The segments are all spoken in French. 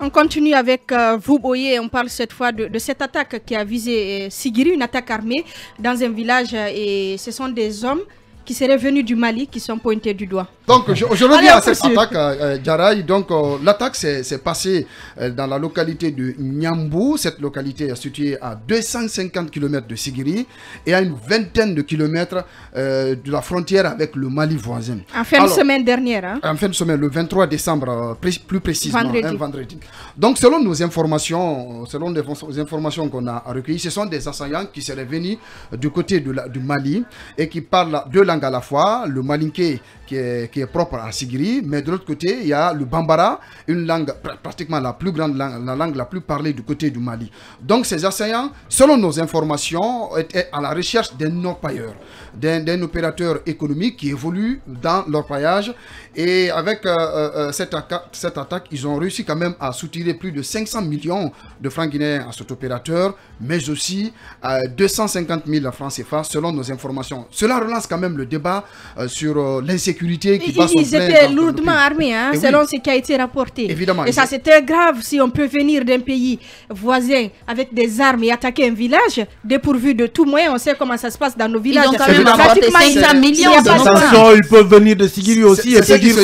On continue avec euh, vous, Boyer. On parle cette fois de, cette attaque qui a visé euh, Sigiri, une attaque armée dans un village. Euh, et ce sont des hommes qui seraient venus du Mali qui sont pointés du doigt. Donc, je, reviens à cette attaque, euh, euh Donc, euh, l'attaque s'est passée euh, dans la localité de Nyambou. Cette localité est située à 250 km de Sigiri et à une vingtaine de kilomètres de la frontière avec le Mali voisin. En fin de semaine dernière. Hein? En fin de semaine, le 23 décembre, plus précisément, hein, vendredi. un vendredi. Donc, selon nos informations, selon les informations qu'on a recueillies, ce sont des assaillants qui seraient venus du côté de la, du Mali et qui parlent deux langues à la fois, le malinké qui est qui est propre à Sigiri, mais de l'autre côté, il y a le Bambara, une langue pratiquement la plus grande la langue la plus parlée du côté du Mali. Donc ces assaillants, selon nos informations, étaient à la recherche d'un orpailleur, d'un opérateur économique qui évolue dans l'orpaillage. Et avec euh, euh, euh, cette, attaque, cette attaque, ils ont réussi quand même à soutirer plus de 500 millions de francs guinéens à cet opérateur, mais aussi à 250 000 francs CFA selon nos informations. Cela relance quand même le débat sur l'insécurité ils, étaient lourdement armés, hein, selon eh ce qui a été rapporté. Et ça, c'est très grave si on peut venir d'un pays voisin avec des armes et attaquer un village dépourvu de tout moyen. On sait comment ça se passe dans nos villages. Ils ont quand même pratiquement 500 millions de Ils peuvent venir de Sigiri aussi et se dire...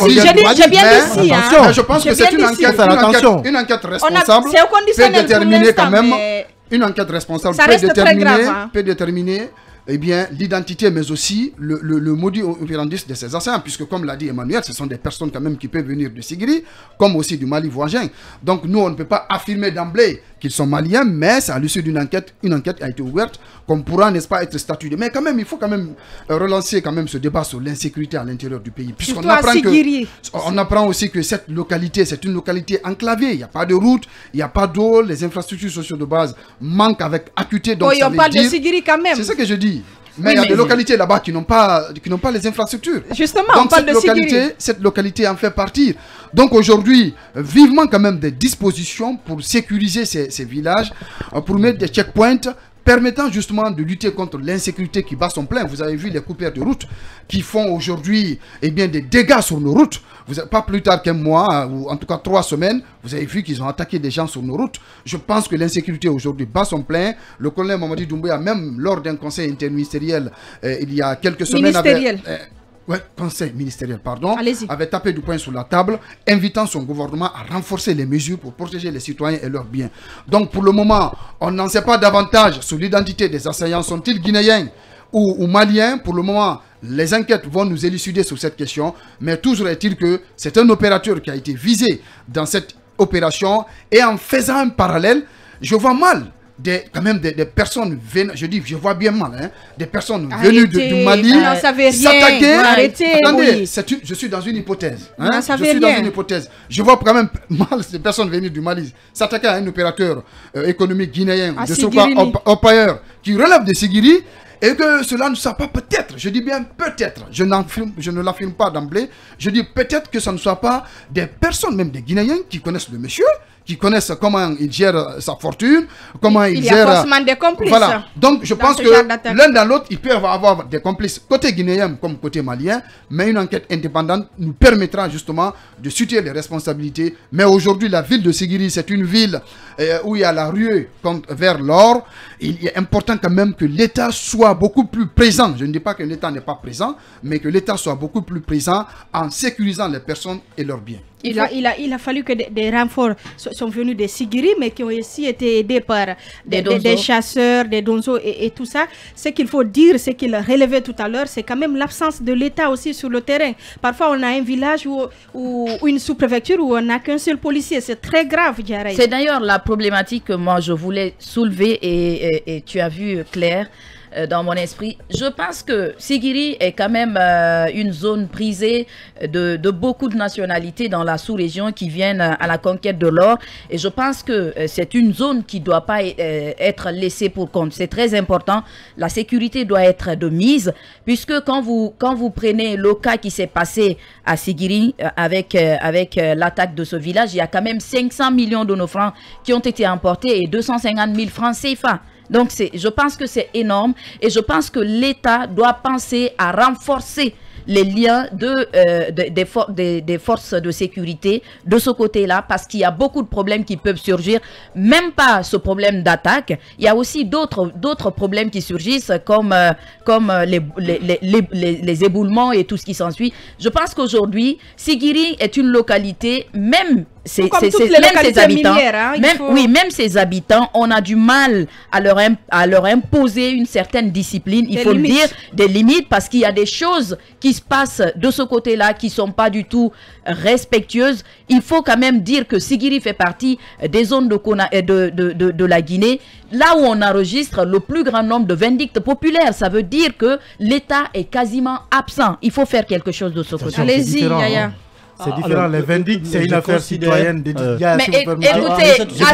bien hein. Je pense que c'est une enquête une enquête responsable peut déterminer quand même... Une enquête responsable hein. peut déterminer eh bien, l'identité, mais aussi le, le, le modus de ces anciens, puisque comme l'a dit Emmanuel, ce sont des personnes quand même qui peuvent venir de Sigiri, comme aussi du Mali voisin. Donc nous, on ne peut pas affirmer d'emblée qu'ils sont maliens, mais c'est à l'issue d'une enquête, une enquête a été ouverte, qu'on pourra, n'est-ce pas, être statué. Mais quand même, il faut quand même euh, relancer quand même ce débat sur l'insécurité à l'intérieur du pays, puisqu'on apprend on apprend aussi que cette localité, c'est une localité enclavée, il n'y a pas de route, il n'y a pas d'eau, les infrastructures sociales de base manquent avec acuité. Donc oui, on parle de Sigiri quand même. C'est ce que je dis. Mais il y a des localités là-bas qui n'ont pas, qui n'ont pas les infrastructures. Justement, Donc, cette localité, cette localité en fait partie. Donc aujourd'hui, euh, vivement quand même des dispositions pour sécuriser ces, ces villages, euh, pour mettre des checkpoints, permettant justement de lutter contre l'insécurité qui bat son plein. Vous avez vu les coupures de route qui font aujourd'hui eh des dégâts sur nos routes. Vous avez, pas plus tard qu'un mois, ou en tout cas trois semaines, vous avez vu qu'ils ont attaqué des gens sur nos routes. Je pense que l'insécurité aujourd'hui bat son plein. Le colonel Mamadi Doumbouya, même lors d'un conseil interministériel, euh, il y a quelques semaines conseil ministériel, pardon, avait tapé du poing sur la table, invitant son gouvernement à renforcer les mesures pour protéger les citoyens et leurs biens. Donc pour le moment, on n'en sait pas davantage sur l'identité des assaillants. Sont-ils guinéens ou, ou maliens Pour le moment, les enquêtes vont nous élucider sur cette question, mais toujours est-il que c'est un opérateur qui a été visé dans cette opération et en faisant un parallèle, je vois mal des, quand même des, des personnes venues, je dis, je vois bien mal, hein, des personnes venues du Mali ah, s'attaquer. Attendez, je suis dans une hypothèse. Hein, je suis dans une hypothèse. Je vois quand même mal ces personnes venues du Mali s'attaquer à un opérateur euh, économique guinéen, à ah, de ce qui relève de Sigiri et que cela ne soit pas peut-être, je dis bien peut-être, je, je ne l'affirme pas d'emblée, je dis peut-être que ça ne soit pas des personnes, même des Guinéens, qui connaissent le monsieur, qui connaissent comment il gère sa fortune, comment il, gèrent... il gère... Il y a forcément des complices. Voilà. Donc, je pense que l'un dans l'autre, ils peuvent avoir des complices, côté guinéen comme côté malien, mais une enquête indépendante nous permettra justement de situer les responsabilités. Mais aujourd'hui, la ville de Ségiri, c'est une ville euh, où il y a la rue vers l'or. Il est important quand même que l'État soit beaucoup plus présent. Je ne dis pas que l'État n'est pas présent, mais que l'État soit beaucoup plus présent en sécurisant les personnes et leurs biens. Il, a, il, a, il, a, fallu que des, renforts sont venus des Sigiri, mais qui ont aussi été aidés par des, chasseurs, des donzos et, tout ça. Ce qu'il faut dire, ce qu'il relevait tout à l'heure, c'est quand même l'absence de l'État aussi sur le terrain. Parfois, on a un village ou, une sous-préfecture où on n'a qu'un seul policier. C'est très grave, Diarra. C'est d'ailleurs la problématique que moi, je voulais soulever et, tu as vu, euh, clair euh, dans mon esprit. Je pense que Sigiri est quand même euh, une zone prisée de, de beaucoup de nationalités dans la sous-région qui viennent euh, à la conquête de l'or. Et je pense que euh, c'est une zone qui doit pas euh, être laissée pour compte. C'est très important. La sécurité doit être de mise, puisque quand vous, quand vous prenez le cas qui s'est passé à Sigiri avec, avec l'attaque de ce village, il y a quand même 500 millions de nos francs qui ont été emportés et 250 000 francs CFA. Donc, je pense que c'est énorme et je pense que l'État doit penser à renforcer les liens de, euh, des, forces de sécurité de ce côté-là, parce qu'il y a beaucoup de problèmes qui peuvent surgir, même pas ce problème d'attaque. Il y a aussi d'autres problèmes qui surgissent, comme, euh, comme euh, les, les, les, les, éboulements et tout ce qui s'ensuit. Je pense qu'aujourd'hui, Sigiri est une localité, même même ces habitants, hein, oui, même ses habitants, on a du mal à leur, imposer une certaine discipline, il faut dire, des limites, parce qu'il y a des choses qui se passent de ce côté-là qui sont pas du tout respectueuses. Il faut quand même dire que Sigiri fait partie des zones de, Kona, euh, de, la Guinée, là où on enregistre le plus grand nombre de vindictes populaires. Ça veut dire que l'État est quasiment absent. Il faut faire quelque chose de ce côté-là. allez c'est ah, différent. les euh, vendites, c'est une affaire citoyenne. Euh. mais écoutez, ah,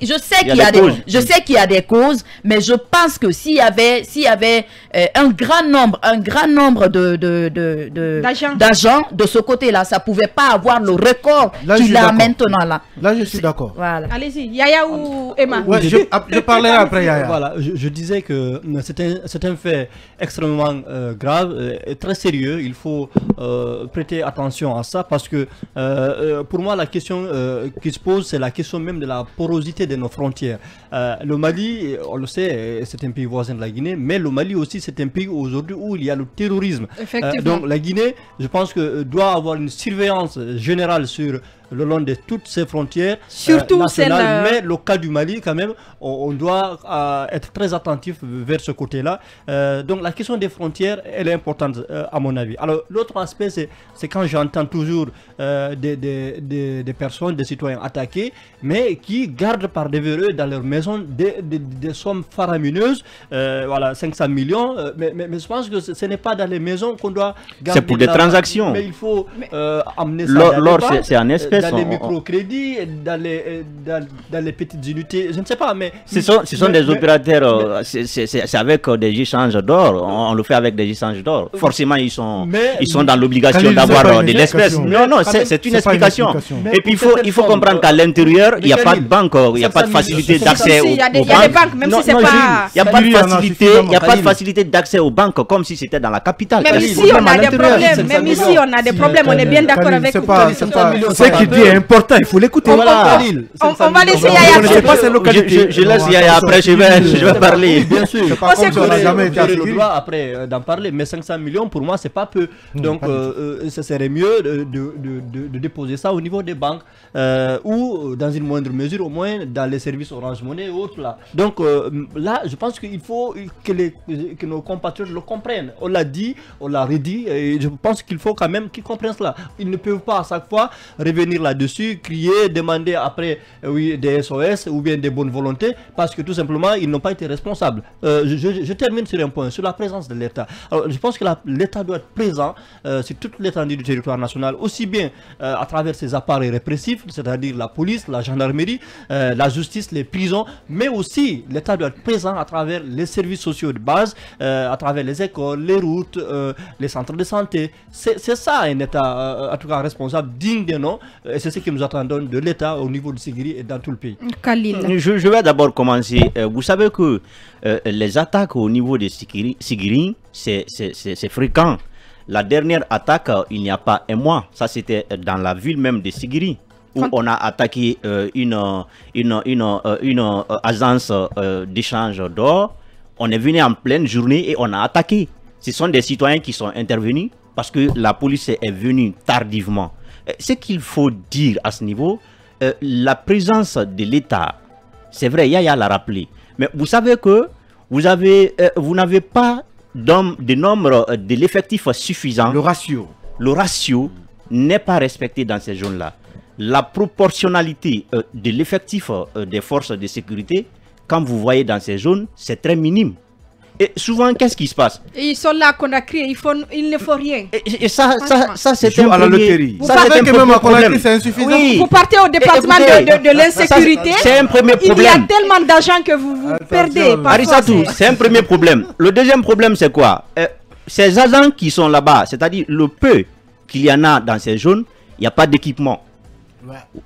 je sais qu'il y a des, je sais qu'il y a des causes, mais je pense que s'il y avait, s'il y avait euh, un grand nombre, un grand nombre de d'agents de, ce côté-là. Ça pouvait pas avoir le record qu'il a maintenant là. Là, je suis d'accord. Allez-y, Yaya ou Emma. je, je, parlerai après Yaya. Voilà, je, disais que euh, c'est un, un, fait extrêmement euh, grave et très sérieux. Il faut prêter attention à ça parce que pour moi, la question qui se pose, c'est la question même de la porosité de nos frontières. le Mali, on le sait, c'est un pays voisin de la Guinée, mais le Mali aussi c'est un pays aujourd'hui où il y a le terrorisme. Euh, donc la Guinée, je pense que euh, doit avoir une surveillance générale sur le long de toutes ces frontières Surtout euh, nationales. Euh, mais le cas du Mali, quand même, on, doit euh, être très attentif vers ce côté-là. donc la question des frontières, elle est importante, à mon avis. Alors l'autre aspect, c'est quand j'entends toujours des, des, des, personnes, des citoyens attaqués, mais qui gardent par des eux dans leur maison des, des, sommes faramineuses, voilà, 500 millions, mais, je pense que ce, n'est pas dans les maisons qu'on doit garder. C'est pour des transactions. Mais il faut amener ça. L'or, c'est en espèce dans les microcrédits, dans les, dans, les petites unités, je ne sais pas, mais. Ce sont, sont des opérateurs, euh, c'est avec euh, des échanges d'or, on, le fait avec des échanges d'or. Euh, Forcément, ils sont, ils sont dans l'obligation d'avoir de l'espèce. Non, non, c'est une explication. Et puis, il faut, il faut comprendre qu'à l'intérieur, il n'y a pas de banque, il n'y a pas de facilité d'accès aux, banques. pas. Il n'y a pas de facilité, il a pas de facilité d'accès aux banques comme si c'était dans la capitale. Même ici, on a des problèmes, on est bien d'accord avec vous dit important, il faut l'écouter. Voilà. On, va laisser Yaya. Je Je, laisse Yaya, après je vais, je vais parler. Bien sûr. Je pense jamais le droit après euh, d'en parler, mais 500 millions pour moi, c'est pas peu. Donc, euh, euh, ce serait mieux de, déposer ça au niveau des banques ou dans une moindre mesure, au moins dans les services Orange monnaie et autres. Là. Donc, là, je pense qu'il faut que, les, que nos compatriotes le comprennent. On l'a dit, on l'a redit, et je pense qu'il faut quand même qu'ils comprennent cela. Ils ne peuvent pas à chaque fois revenir là-dessus, crier, demander après euh, oui, des SOS ou bien des bonnes volontés, parce que tout simplement, ils n'ont pas été responsables. Euh, je, termine sur un point, sur la présence de l'État. Je pense que l'État doit être présent euh, sur toute l'étendue du territoire national, aussi bien à travers ses appareils répressifs, c'est-à-dire la police, la gendarmerie, la justice, les prisons, mais aussi l'État doit être présent à travers les services sociaux de base, à travers les écoles, les routes, les centres de santé. C'est ça un État, en tout cas responsable, digne des noms, et euh, c'est ce que nous attendons de l'État au niveau de Sigiri et dans tout le pays. Euh, je, je vais d'abord commencer. Euh, vous savez que les attaques au niveau de Sigiri, c'est fréquent. La dernière attaque, il n'y a pas un mois. Ça, c'était dans la ville même de Sigiri où on a attaqué une, une, une, une, agence d'échange d'or. On est venu en pleine journée et on a attaqué. Ce sont des citoyens qui sont intervenus parce que la police est venue tardivement. Euh, ce qu'il faut dire à ce niveau, euh, la présence de l'État, c'est vrai, Yaya l'a rappelé, mais vous savez que vous avez, euh, vous n'avez pas de nombre de l'effectif suffisant. Le ratio. Le ratio n'est pas respecté dans ces zones-là. La proportionnalité de l'effectif des forces de sécurité, quand vous voyez dans ces zones, c'est très minime. Et souvent, qu'est-ce qui se passe Ils sont là qu'on a créé, il ne faut rien. Et, ça, ça, ça c'est un à Vous c'est insuffisant. Vous partez au département de, de, l'insécurité. C'est un premier problème. Il y a tellement d'argent que vous, vous perdez. Arisatou, c'est un premier problème. Le deuxième problème, c'est quoi euh, Ces agents qui sont là-bas, c'est-à-dire le peu qu'il y en a dans ces zones, il n'y a pas d'équipement.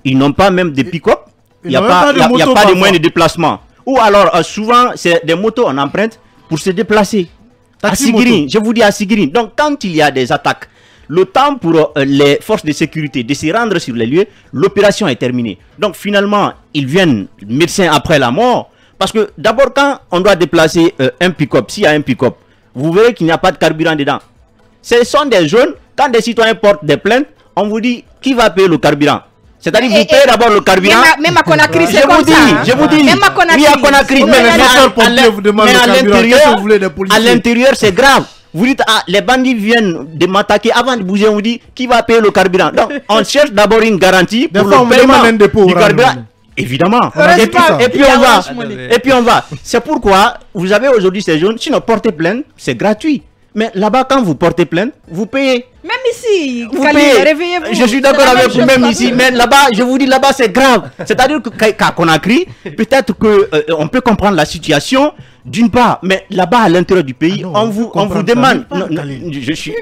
Ils n'ont pas même des pick-up. Il n'y a, pas, de moyens de déplacement. Ou alors, euh, souvent, c'est des motos en empreinte pour se déplacer. À Sigirine, je vous dis à Sigirine. Donc quand il y a des attaques, le temps pour euh, les forces de sécurité de se rendre sur les lieux, l'opération est terminée. Donc finalement, ils viennent médecins après la mort. Parce que d'abord, quand on doit déplacer euh, un pick-up, s'il y a un pick-up, vous verrez qu'il n'y a pas de carburant dedans. Ce sont des jeunes, quand des citoyens portent des plaintes, on vous dit qui va payer le carburant c'est-à-dire vous payez d'abord le carburant. Même à Conakry, c'est comme ça. Je vous dis, même à Conakry. mais à l'intérieur, c'est grave. Vous dites, ah, les bandits viennent de m'attaquer avant de bouger, on vous dit, qui va payer le carburant Donc, on cherche d'abord une garantie pour le paiement du carburant. Évidemment. Et puis, on va. Et puis on va. C'est pourquoi vous avez aujourd'hui ces jeunes. Sinon, portez plainte, c'est gratuit. Mais là-bas, quand vous portez plainte, vous payez. Même ici, vous réveillez Je suis d'accord avec vous, même ici, mais là-bas, je vous dis, là-bas, c'est grave. C'est-à-dire qu'à Conakry, peut-être qu'on euh, peut comprendre la situation, d'une part, mais là-bas, à l'intérieur du pays, ah on, vous, on vous demande. je, suis,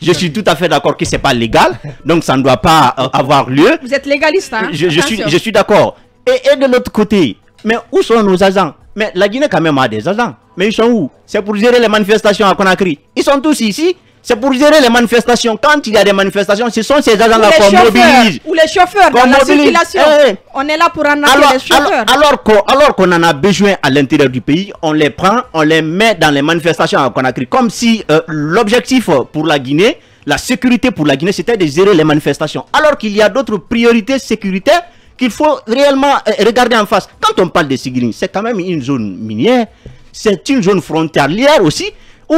je suis tout à fait d'accord que ce n'est pas légal, donc ça ne doit pas euh, avoir lieu. Vous êtes légaliste, hein Je, suis, je suis d'accord. Et, et de l'autre côté, mais où sont nos agents Mais la Guinée, quand même, a des agents. Mais ils sont où C'est pour gérer les manifestations à Conakry. Ils sont tous ici. C'est pour gérer les manifestations. Quand il y a des manifestations, ce sont ces agents-là qu'on mobilise. Ou les chauffeurs dans la circulation. Eh, eh. on est là pour en alors, les chauffeurs. Alors, alors qu'on en a besoin à l'intérieur du pays, on les prend, on les met dans les manifestations à Conakry. Comme si euh, l'objectif pour la Guinée, la sécurité pour la Guinée, c'était de gérer les manifestations. Alors qu'il y a d'autres priorités sécuritaires qu'il faut réellement euh, regarder en face. Quand on parle de Sigrin, c'est quand même une zone minière, c'est une zone frontalière aussi, où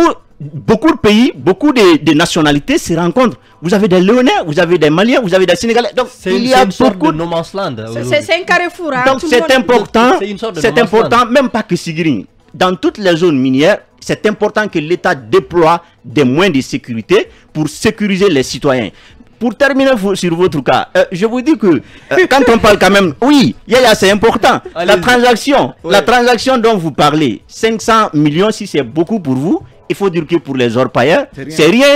beaucoup de pays, beaucoup de, nationalités se rencontrent. Vous avez des Léonais, vous avez des Maliens, vous avez des Sénégalais. Donc il y a beaucoup de no C'est un carrefour. Hein, Donc c'est important. C'est important, même pas que Sigrin. Dans toutes les zones minières, c'est important que l'État déploie des moyens de sécurité pour sécuriser les citoyens. Pour terminer sur votre cas, euh, je vous dis que euh, quand on parle quand même, oui, c'est important. la transaction, la transaction dont vous parlez, 500 millions, si c'est beaucoup pour vous, il faut dire que pour les orpailleurs, c'est rien.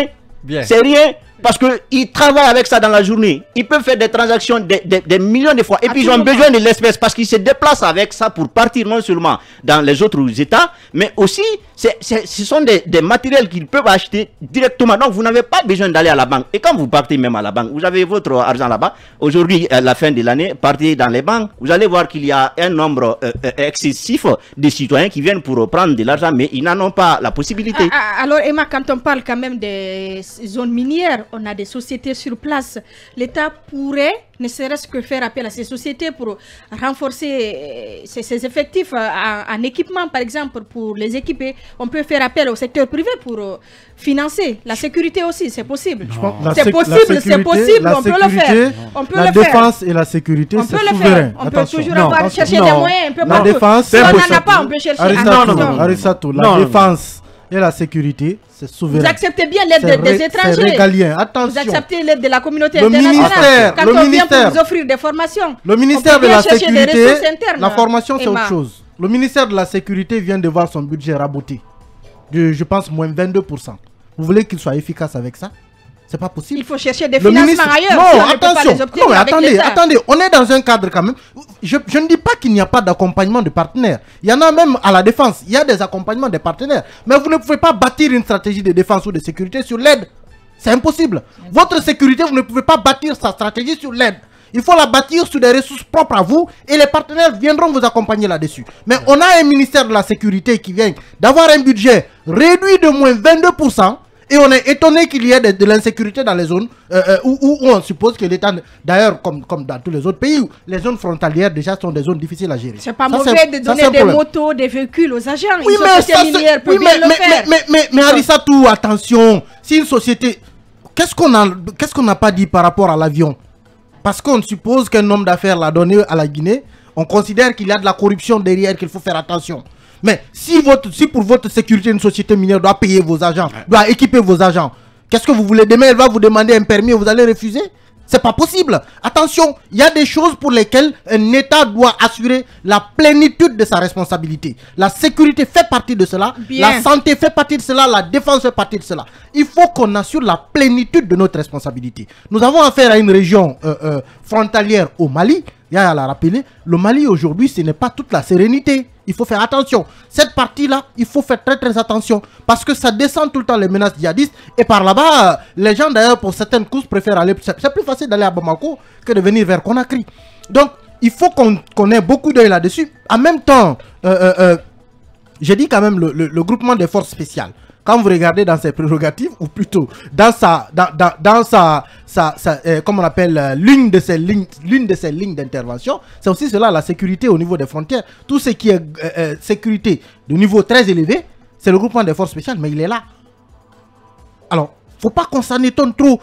C'est rien. Parce qu'ils travaillent avec ça dans la journée. Ils peuvent faire des transactions des, millions de fois. Et ah, puis ils ont besoin de l'espèce parce qu'ils se déplacent avec ça pour partir non seulement dans les autres États, mais aussi c ce sont des, des matériels qu'ils peuvent acheter directement. Donc vous n'avez pas besoin d'aller à la banque. Et quand vous partez même à la banque, vous avez votre argent là-bas. Aujourd'hui, à la fin de l'année, partez dans les banques. Vous allez voir qu'il y a un nombre euh, euh, excessif de citoyens qui viennent pour prendre de l'argent, mais ils n'en ont pas la possibilité. Ah, ah, alors Emma, quand on parle quand même des zones minières, on a des sociétés sur place. L'État pourrait, ne serait-ce que faire appel à ces sociétés pour renforcer ses, euh, effectifs euh, en, équipement, par exemple, pour les équiper. On peut faire appel au secteur privé pour euh, financer. La sécurité aussi, c'est possible. C'est possible, c'est possible, on peut le faire. On peut la défense et la sécurité, c'est souverain. faire. On peut toujours chercher des moyens la si on n'en a pas, on peut chercher. Arisato, Arisato, la défense et la sécurité, c'est souverain. Vous acceptez bien l'aide des étrangers. régalien. Attention. Vous acceptez l'aide de la communauté le internationale. Ministère, le ministère, vient pour vous offrir des formations. Le ministère de la sécurité, la formation c'est autre chose. Le ministère de la sécurité vient de voir son budget raboté de, je pense, moins 22%. Vous voulez qu'il soit efficace avec ça c'est pas possible. Il faut chercher des financements ailleurs. Non, attention. Non, attendez, attendez. On est dans un cadre quand même. Je, ne dis pas qu'il n'y a pas d'accompagnement de partenaires. Il y en a même à la défense. Il y a des accompagnements des partenaires. Mais vous ne pouvez pas bâtir une stratégie de défense ou de sécurité sur l'aide. C'est impossible. Votre sécurité, vous ne pouvez pas bâtir sa stratégie sur l'aide. Il faut la bâtir sur des ressources propres à vous et les partenaires viendront vous accompagner là-dessus. Mais on a un ministère de la Sécurité qui vient d'avoir un budget réduit de moins 22%. Et on est étonné qu'il y ait de, l'insécurité dans les zones euh, euh, où, on suppose que l'État, d'ailleurs, comme, dans tous les autres pays, les zones frontalières déjà sont des zones difficiles à gérer. C'est pas mauvais de donner des motos, des véhicules aux agents. Oui, mais, c'est minières, oui, mais, mais, mais, mais, Arissa, tout, attention. Si une société. Qu'est-ce qu'on a... qu'est-ce qu'on n'a pas dit par rapport à l'avion Parce qu'on suppose qu'un homme d'affaires l'a donné à la Guinée. On considère qu'il y a de la corruption derrière, qu'il faut faire attention. Mais si, pour votre sécurité, une société minière doit payer vos agents, doit équiper vos agents, qu'est-ce que vous voulez Demain, elle va vous demander un permis et vous allez refuser c'est pas possible. Attention, il y a des choses pour lesquelles un État doit assurer la plénitude de sa responsabilité. La sécurité fait partie de cela, la santé fait partie de cela, la défense fait partie de cela. Il faut qu'on assure la plénitude de notre responsabilité. Nous avons affaire à une région euh, euh, frontalière au Mali. Yaya l'a rappelé, le Mali aujourd'hui, ce n'est pas toute la sérénité. Il faut faire attention. Cette partie-là, il faut faire très très attention. Parce que ça descend tout le temps les menaces djihadistes. Et par là-bas, les gens d'ailleurs, pour certaines courses, préfèrent aller... C'est plus facile d'aller à Bamako que de venir vers Conakry. Donc, il faut qu'on ait beaucoup d'œil là-dessus. En même temps, euh, euh, euh, j'ai dit quand même le groupement des forces spéciales quand vous regardez dans ses prérogatives, ou plutôt dans sa, dans, sa, sa, euh, on appelle, euh, l'une de ses lignes, lignes d'intervention, c'est aussi cela, la sécurité au niveau des frontières. Tout ce qui est euh, sécurité de niveau très élevé, c'est le groupement des forces spéciales, mais il est là. Alors, il ne faut pas qu'on s'en étonne trop.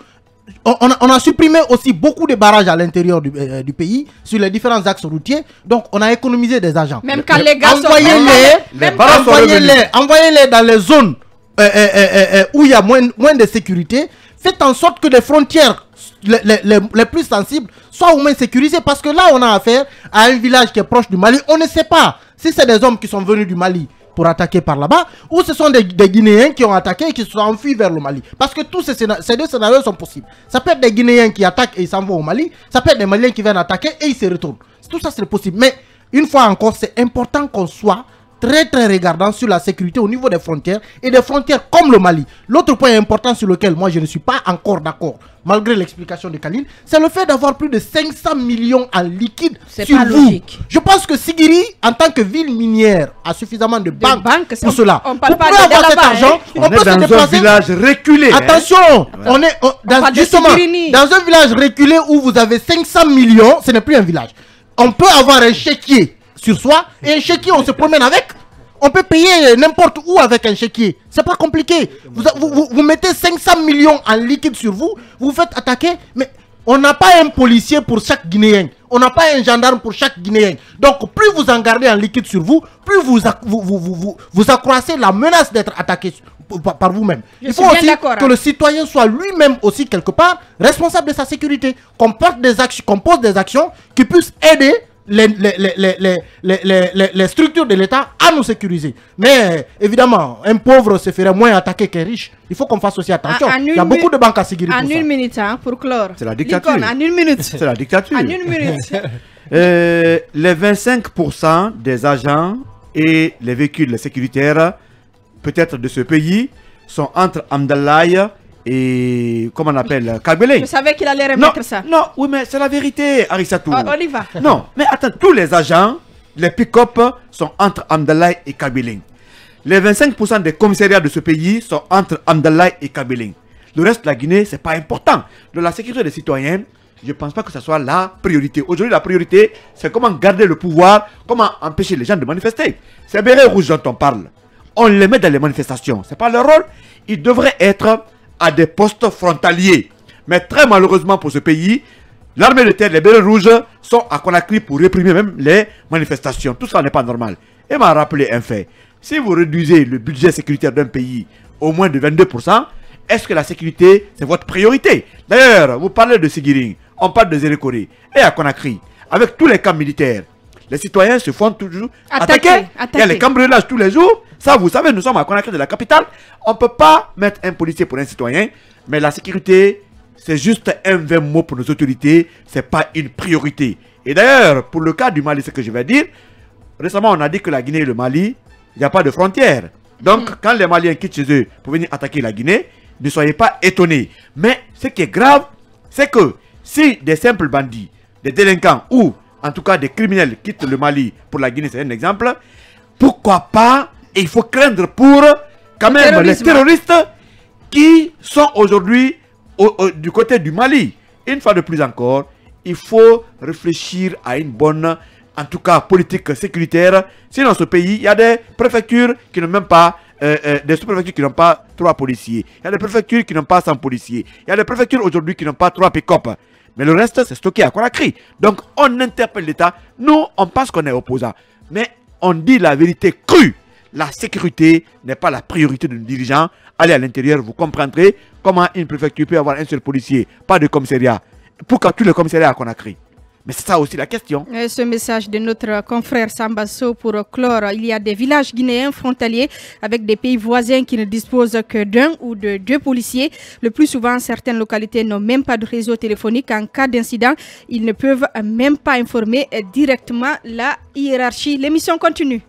On, a, supprimé aussi beaucoup de barrages à l'intérieur du, pays sur les différents axes routiers. Donc, on a économisé des agents. Même quand les gars sont les, les, les, envoyez-les dans les zones euh, euh, euh, où il y a moins, de sécurité, faites en sorte que les frontières les, plus sensibles soient au moins sécurisées. Parce que là, on a affaire à un village qui est proche du Mali. On ne sait pas si c'est des hommes qui sont venus du Mali pour attaquer par là-bas ou ce sont des, Guinéens qui ont attaqué et qui se sont enfuis vers le Mali. Parce que tous ces, ces deux scénarios sont possibles. Ça peut être des Guinéens qui attaquent et ils s'en vont au Mali. Ça peut être des Maliens qui viennent attaquer et ils se retournent. Tout ça, c'est possible. Mais une fois encore, c'est important qu'on soit très très regardant sur la sécurité au niveau des frontières et des frontières comme le Mali. L'autre point important sur lequel moi je ne suis pas encore d'accord, malgré l'explication de Khalil, c'est le fait d'avoir plus de 500 millions en liquide sur pas vous. Je pense que Sigiri, en tant que ville minière, a suffisamment de, banques, pour cela. On parle avoir cet hein. argent, on, on, peut est dans un village reculé. Hein. Attention, on est dans, justement dans un village reculé où vous avez 500 millions, ce n'est plus un village. On peut avoir un chéquier sur soi et un chéquier, on se promène avec. On peut payer n'importe où avec un chéquier. C'est pas compliqué. Vous, vous, mettez 500 millions en liquide sur vous, vous faites attaquer. Mais on n'a pas un policier pour chaque Guinéen. On n'a pas un gendarme pour chaque Guinéen. Donc, plus vous en gardez en liquide sur vous, plus vous, vous, vous, vous accroissez la menace d'être attaqué par, vous-même. Il faut aussi que hein. le citoyen soit lui-même aussi quelque part responsable de sa sécurité, qu'on des actions, qu'on pose des actions qui puissent aider les, les, les, les structures de l'État à nous sécuriser. Mais évidemment, un pauvre se ferait moins attaquer qu'un riche. Il faut qu'on fasse aussi attention. Il y a beaucoup de banques à sécuriser. En minute, hein, pour clore. C'est la dictature. minute. C'est la dictature. En une minute. Euh, les 25% des agents et les véhicules sécuritaires, peut-être de ce pays, sont entre Amdallah et comment on appelle euh, Kabele. Je savais qu'il allait remettre ça. Non, oui, mais c'est la vérité, Arisatou. Ah, on y va. Non, mais attends, tous les agents, les pick-up sont entre Amdalai et Kabele. Les 25% des commissariats de ce pays sont entre Amdalai et Kabele. Le reste de la Guinée, c'est pas important. De la sécurité des citoyens, je ne pense pas que ce soit la priorité. Aujourd'hui, la priorité, c'est comment garder le pouvoir, comment empêcher les gens de manifester. C'est Béré Rouge dont on parle. On les met dans les manifestations. Ce n'est pas leur rôle. Ils devraient être à des postes frontaliers. Mais très malheureusement pour ce pays, l'armée de terre, les belles rouges, sont à Conakry pour réprimer même les manifestations. Tout ça n'est pas normal. Et m'a rappelé un fait. Si vous réduisez le budget sécuritaire d'un pays au moins de 22%, est-ce que la sécurité, c'est votre priorité D'ailleurs, vous parlez de Sigiring, on parle de Zérékoré et à Conakry, avec tous les camps militaires. Les citoyens se font toujours attaquer. Il y a les cambriolages tous les jours, ça, vous savez, nous sommes à Conakry de la capitale. On ne peut pas mettre un policier pour un citoyen. Mais la sécurité, c'est juste un vain mot pour nos autorités. Ce n'est pas une priorité. Et d'ailleurs, pour le cas du Mali, ce que je vais dire, récemment, on a dit que la Guinée et le Mali, il n'y a pas de frontières. Donc, mm. quand les Maliens quittent chez eux pour venir attaquer la Guinée, ne soyez pas étonnés. Mais ce qui est grave, c'est que si des simples bandits, des délinquants ou en tout cas des criminels quittent le Mali pour la Guinée, c'est un exemple, pourquoi pas et il faut craindre pour quand même les terroristes qui sont aujourd'hui du côté du Mali. Une fois de plus encore, il faut réfléchir à une bonne, en tout cas politique sécuritaire. Si dans ce pays, il y a des préfectures qui n'ont même pas, euh, euh, des sous-préfectures qui n'ont pas trois policiers. Il y a des préfectures qui n'ont pas 100 policiers. Il y a des préfectures aujourd'hui qui n'ont pas trois pick-up. Mais le reste, c'est stocké à Conakry. Donc, on interpelle l'État. Nous, on pense qu'on est opposant. Mais on dit la vérité crue la sécurité n'est pas la priorité de nos dirigeants. Allez à l'intérieur, vous comprendrez comment une préfecture peut avoir un seul policier, pas de commissariat. Pourquoi tous les commissariats qu'on a créés mais c'est ça aussi la question. ce message de notre confrère Sambasso pour clore, il y a des villages guinéens frontaliers avec des pays voisins qui ne disposent que d'un ou de deux policiers. Le plus souvent, certaines localités n'ont même pas de réseau téléphonique. En cas d'incident, ils ne peuvent même pas informer directement la hiérarchie. L'émission continue.